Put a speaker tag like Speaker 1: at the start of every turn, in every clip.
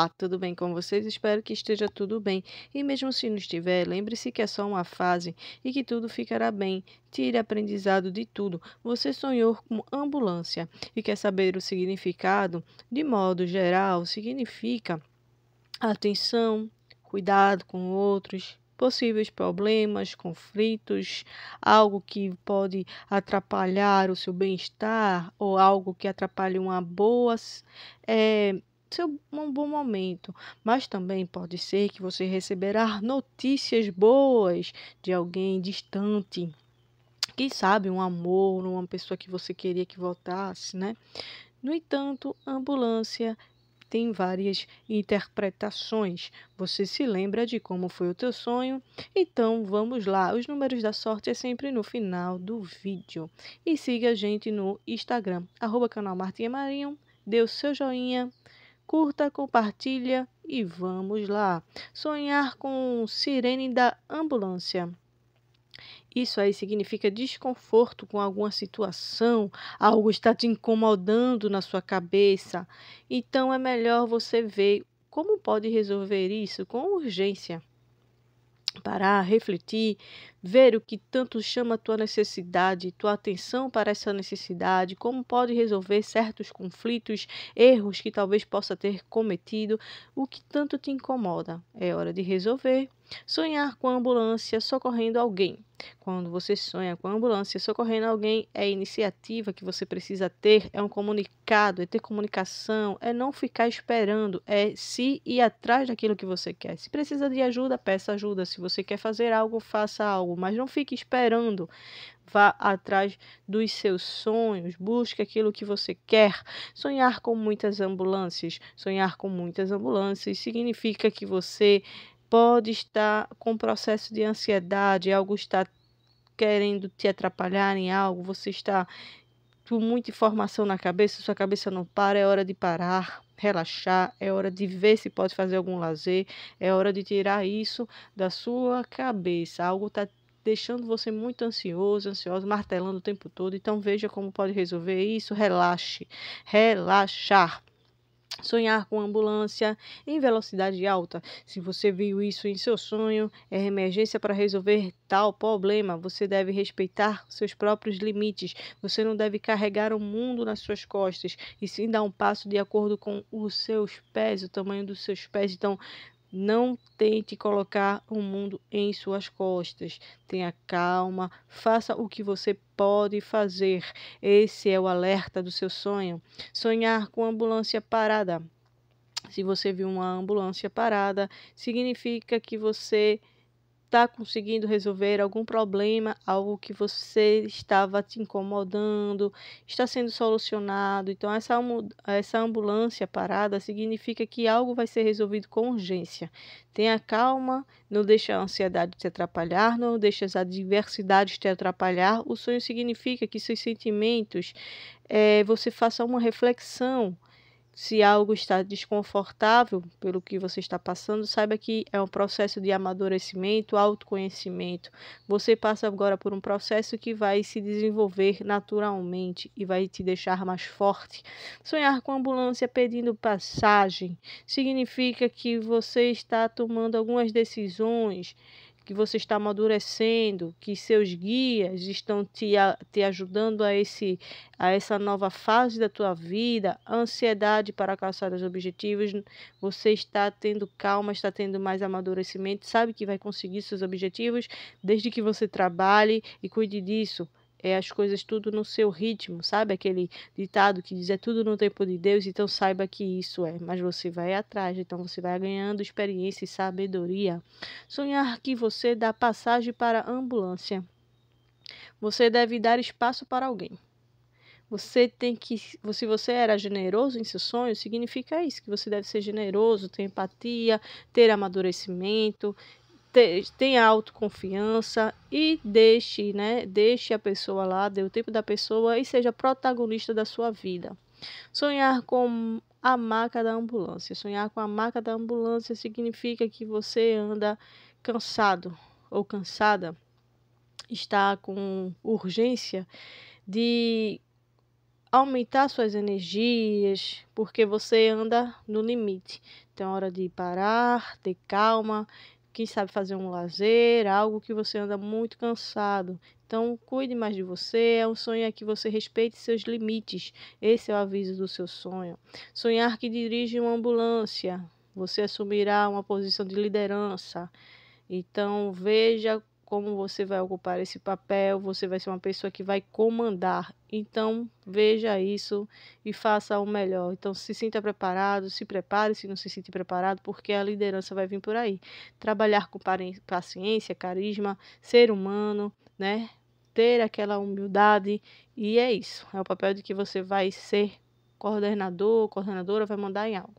Speaker 1: Olá, tudo bem com vocês? Espero que esteja tudo bem. E mesmo se não estiver, lembre-se que é só uma fase e que tudo ficará bem. Tire aprendizado de tudo. Você sonhou com ambulância e quer saber o significado? De modo geral, significa atenção, cuidado com outros, possíveis problemas, conflitos, algo que pode atrapalhar o seu bem-estar ou algo que atrapalhe uma boa é, seu um bom momento, mas também pode ser que você receberá notícias boas de alguém distante. Quem sabe um amor, uma pessoa que você queria que voltasse, né? No entanto, ambulância tem várias interpretações. Você se lembra de como foi o teu sonho? Então vamos lá. Os números da sorte é sempre no final do vídeo. E siga a gente no Instagram, arroba canal Martinha Marinho. Dê o seu joinha curta, compartilha e vamos lá. Sonhar com sirene da ambulância. Isso aí significa desconforto com alguma situação, algo está te incomodando na sua cabeça. Então é melhor você ver como pode resolver isso com urgência. Parar, refletir, ver o que tanto chama tua necessidade, tua atenção para essa necessidade, como pode resolver certos conflitos, erros que talvez possa ter cometido, o que tanto te incomoda. É hora de resolver. Sonhar com a ambulância socorrendo alguém. Quando você sonha com a ambulância socorrendo alguém, é iniciativa que você precisa ter, é um comunicado, é ter comunicação, é não ficar esperando, é se ir atrás daquilo que você quer. Se precisa de ajuda, peça ajuda. Se você quer fazer algo, faça algo algo, mas não fique esperando. Vá atrás dos seus sonhos, busque aquilo que você quer. Sonhar com muitas ambulâncias, sonhar com muitas ambulâncias significa que você pode estar com um processo de ansiedade, algo está querendo te atrapalhar em algo, você está com muita informação na cabeça, sua cabeça não para, é hora de parar, relaxar, é hora de ver se pode fazer algum lazer, é hora de tirar isso da sua cabeça. Algo está deixando você muito ansioso, ansioso, martelando o tempo todo. Então veja como pode resolver isso. Relaxe, relaxar. Sonhar com ambulância em velocidade alta. Se você viu isso em seu sonho, é emergência para resolver tal problema. Você deve respeitar seus próprios limites. Você não deve carregar o mundo nas suas costas e sim dar um passo de acordo com os seus pés, o tamanho dos seus pés. Então, não tente colocar o mundo em suas costas. Tenha calma, faça o que você pode fazer. Esse é o alerta do seu sonho. Sonhar com ambulância parada. Se você viu uma ambulância parada, significa que você está conseguindo resolver algum problema, algo que você estava te incomodando, está sendo solucionado. Então, essa, essa ambulância parada significa que algo vai ser resolvido com urgência. Tenha calma, não deixe a ansiedade te atrapalhar, não deixe as adversidades te atrapalhar. O sonho significa que seus sentimentos, é, você faça uma reflexão se algo está desconfortável pelo que você está passando, saiba que é um processo de amadurecimento, autoconhecimento. Você passa agora por um processo que vai se desenvolver naturalmente e vai te deixar mais forte. Sonhar com ambulância pedindo passagem significa que você está tomando algumas decisões que você está amadurecendo, que seus guias estão te, te ajudando a, esse, a essa nova fase da tua vida, ansiedade para alcançar os objetivos, você está tendo calma, está tendo mais amadurecimento, sabe que vai conseguir seus objetivos desde que você trabalhe e cuide disso é, as coisas tudo no seu ritmo, sabe? Aquele ditado que diz é tudo no tempo de Deus, então saiba que isso é. Mas você vai atrás, então você vai ganhando experiência e sabedoria. Sonhar que você dá passagem para a ambulância. Você deve dar espaço para alguém. Você tem que, se você era generoso em seu sonho, significa isso, que você deve ser generoso, ter empatia, ter amadurecimento, tenha autoconfiança e deixe, né? Deixe a pessoa lá, dê o tempo da pessoa e seja protagonista da sua vida. Sonhar com a maca da ambulância. Sonhar com a maca da ambulância significa que você anda cansado ou cansada, está com urgência de aumentar suas energias, porque você anda no limite. Tem hora de parar, ter calma, quem sabe fazer um lazer, algo que você anda muito cansado. Então, cuide mais de você. É um sonho é que você respeite seus limites. Esse é o aviso do seu sonho. Sonhar que dirige uma ambulância. Você assumirá uma posição de liderança. Então, veja como você vai ocupar esse papel, você vai ser uma pessoa que vai comandar. Então, veja isso e faça o melhor. Então, se sinta preparado, se prepare se não se sentir preparado, porque a liderança vai vir por aí. Trabalhar com paciência, carisma, ser humano, né? Ter aquela humildade e é isso. É o papel de que você vai ser coordenador, coordenadora vai mandar em algo.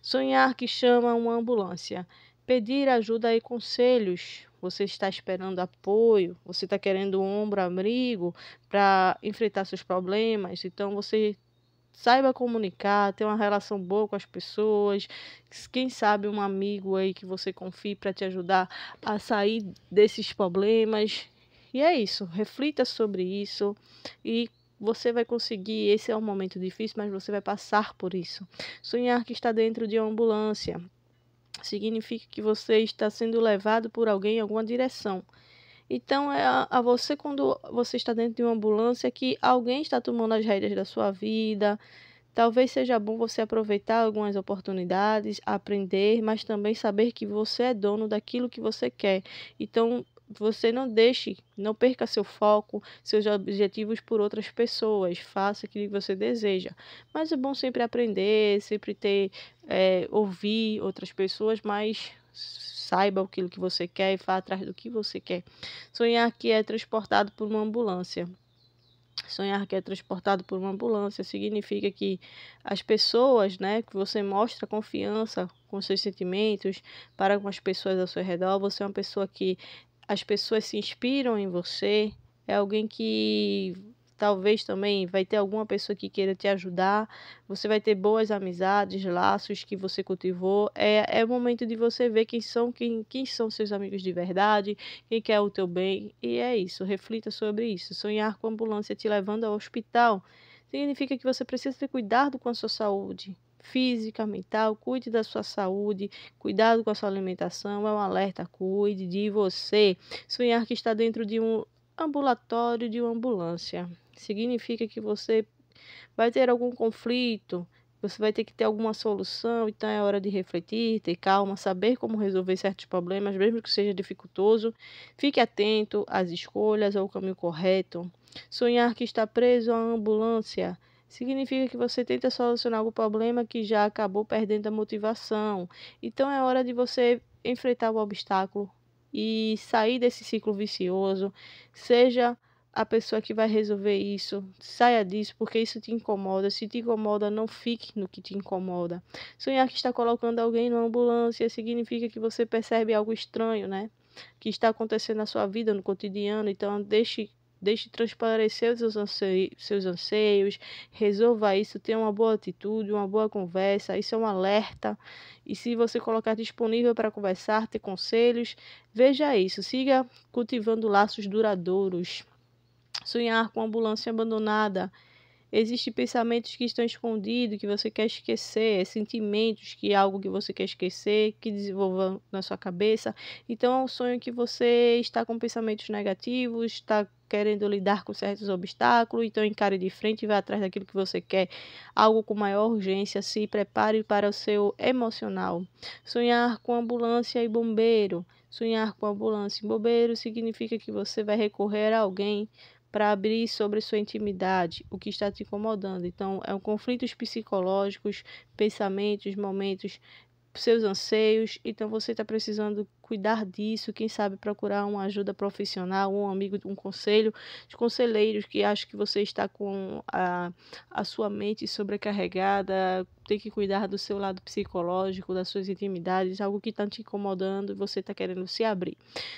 Speaker 1: Sonhar que chama uma ambulância. Pedir ajuda e conselhos você está esperando apoio, você está querendo ombro, abrigo para enfrentar seus problemas. Então você saiba comunicar, ter uma relação boa com as pessoas, quem sabe um amigo aí que você confie para te ajudar a sair desses problemas. E é isso, reflita sobre isso e você vai conseguir. Esse é um momento difícil, mas você vai passar por isso. Sonhar que está dentro de uma ambulância significa que você está sendo levado por alguém em alguma direção. Então, é a, a, você, quando você está dentro de uma ambulância, que alguém está tomando as rédeas da sua vida. Talvez seja bom você aproveitar algumas oportunidades, aprender, mas também saber que você é dono daquilo que você quer. Então, você não deixe, não perca seu foco, seus objetivos por outras pessoas. Faça aquilo que você deseja. Mas é bom sempre aprender, sempre ter, é, ouvir outras pessoas, mas saiba aquilo que você quer e vá atrás do que você quer. Sonhar que é transportado por uma ambulância. Sonhar que é transportado por uma ambulância significa que as pessoas, né, que você mostra confiança com seus sentimentos para com as pessoas ao seu redor, você é uma pessoa que as pessoas se inspiram em você, é alguém que talvez também vai ter alguma pessoa que queira te ajudar, você vai ter boas amizades, laços que você cultivou. É, é o momento de você ver quem são, quem, quem são seus amigos de verdade, quem quer o teu bem. E é isso, reflita sobre isso. Sonhar com a ambulância te levando ao hospital significa que você precisa ter cuidado com a sua saúde física, mental, cuide da sua saúde, cuidado com a sua alimentação, é um alerta, cuide de você. Sonhar que está dentro de um ambulatório de uma ambulância significa que você vai ter algum conflito, você vai ter que ter alguma solução, então é hora de refletir, ter calma, saber como resolver certos problemas, mesmo que seja dificultoso. Fique atento às escolhas, ao caminho correto. Sonhar que está preso à ambulância Significa que você tenta solucionar algum problema que já acabou perdendo a motivação. Então é hora de você enfrentar o obstáculo e sair desse ciclo vicioso. Seja a pessoa que vai resolver isso, saia disso, porque isso te incomoda. Se te incomoda, não fique no que te incomoda. Sonhar que está colocando alguém na ambulância significa que você percebe algo estranho, né? Que está acontecendo na sua vida, no cotidiano. Então, deixe Deixe transparecer os seus anseios, seus anseios, resolva isso, tenha uma boa atitude, uma boa conversa, isso é um alerta. E se você colocar disponível para conversar, ter conselhos, veja isso, siga cultivando laços duradouros. Sonhar com ambulância abandonada Existem pensamentos que estão escondidos, que você quer esquecer, sentimentos que é algo que você quer esquecer, que desenvolvam na sua cabeça. Então é um sonho que você está com pensamentos negativos, está querendo lidar com certos obstáculos, então encare de frente e vá atrás daquilo que você quer, algo com maior urgência, se prepare para o seu emocional. Sonhar com ambulância e bombeiro. Sonhar com ambulância e bombeiro significa que você vai recorrer a alguém para abrir sobre sua intimidade, o que está te incomodando. Então, é um conflitos psicológicos, pensamentos, momentos, seus anseios. Então, você está precisando cuidar disso, quem sabe procurar uma ajuda profissional, um amigo, um conselho, de conselheiros que acham que você está com a, a sua mente sobrecarregada, tem que cuidar do seu lado psicológico, das suas intimidades, algo que está te incomodando e você está querendo se abrir.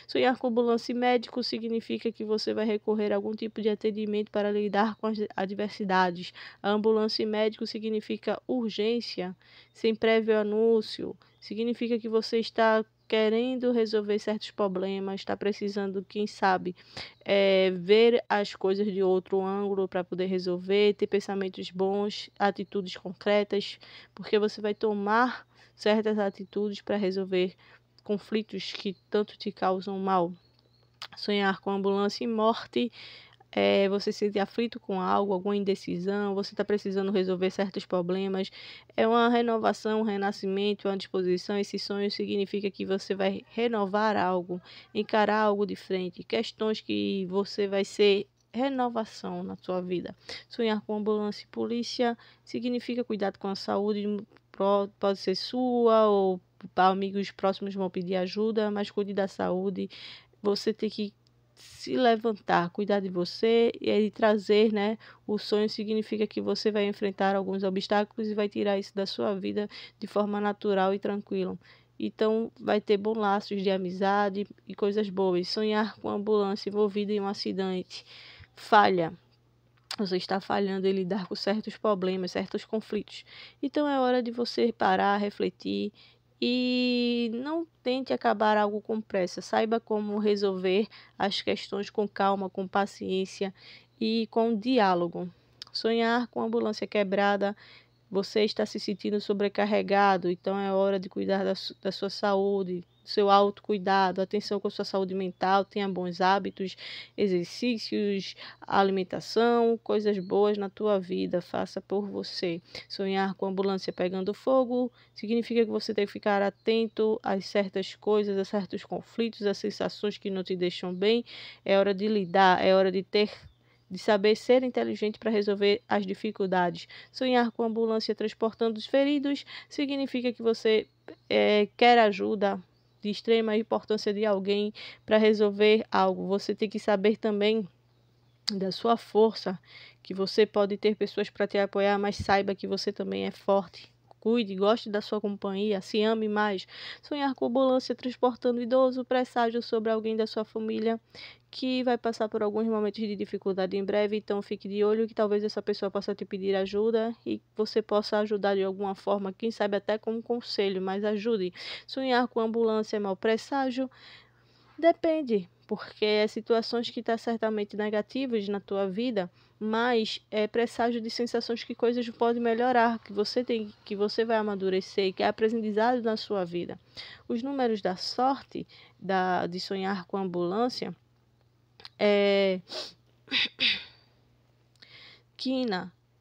Speaker 1: Sonhar com ambulância médico significa que você vai recorrer a algum tipo de atendimento para lidar com as adversidades. A ambulância médico significa urgência, sem prévio anúncio, Significa que você está querendo resolver certos problemas, está precisando, quem sabe, é, ver as coisas de outro ângulo para poder resolver, ter pensamentos bons, atitudes concretas, porque você vai tomar certas atitudes para resolver conflitos que tanto te causam mal. Sonhar com ambulância e morte é, você se sente aflito com algo, alguma indecisão, você está precisando resolver certos problemas. É uma renovação, um renascimento, uma disposição. Esse sonho significa que você vai renovar algo, encarar algo de frente, questões que você vai ser renovação na sua vida. Sonhar com ambulância e polícia significa cuidado com a saúde, hum, pode ser sua ou amigos próximos vão pedir ajuda, mas cuide da saúde. Você tem que se levantar, cuidar de você e aí trazer, né? O sonho significa que você vai enfrentar alguns obstáculos e vai tirar isso da sua vida de forma natural e tranquila. Então, vai ter bons laços de amizade e coisas boas. Sonhar com ambulância envolvida em um acidente. Falha. Você está falhando em lidar com certos problemas, certos conflitos. Então, é hora de você parar, refletir e não tente acabar algo com pressa. Saiba como resolver as questões com calma, com paciência e com diálogo. Sonhar com a ambulância quebrada, você está se sentindo sobrecarregado, então é hora de cuidar da, da sua saúde, seu autocuidado, atenção com sua saúde mental, tenha bons hábitos, exercícios, alimentação, coisas boas na tua vida, faça por você. Sonhar com a ambulância pegando fogo significa que você tem que ficar atento a certas coisas, a certos conflitos, a sensações que não te deixam bem. É hora de lidar, é hora de ter de saber ser inteligente para resolver as dificuldades. Sonhar com ambulância transportando os feridos significa que você é, quer ajuda, de extrema importância de alguém para resolver algo. Você tem que saber também da sua força, que você pode ter pessoas para te apoiar, mas saiba que você também é forte, cuide, goste da sua companhia, se ame mais. Sonhar com ambulância transportando idoso, presságio sobre alguém da sua família que vai passar por alguns momentos de dificuldade em breve, então fique de olho que talvez essa pessoa possa te pedir ajuda e você possa ajudar de alguma forma, quem sabe até com um conselho, mas ajude. Sonhar com ambulância é mau presságio? Depende, porque é situações que estão tá certamente negativas na tua vida, mas é presságio de sensações que coisas podem melhorar, que você tem, que você vai amadurecer, que é aprendizado na sua vida. Os números da sorte, da, de sonhar com ambulância, é... Quina,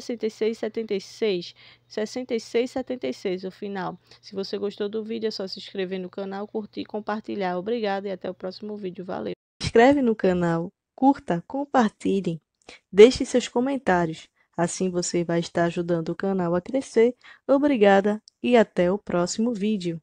Speaker 1: 66, 76. 66, 76 o final. Se você gostou do vídeo, é só se inscrever no canal, curtir, compartilhar. Obrigada e até o próximo vídeo. Valeu! Inscreve no canal, curta, compartilhe, deixe seus comentários. Assim você vai estar ajudando o canal a crescer. Obrigada e até o próximo vídeo.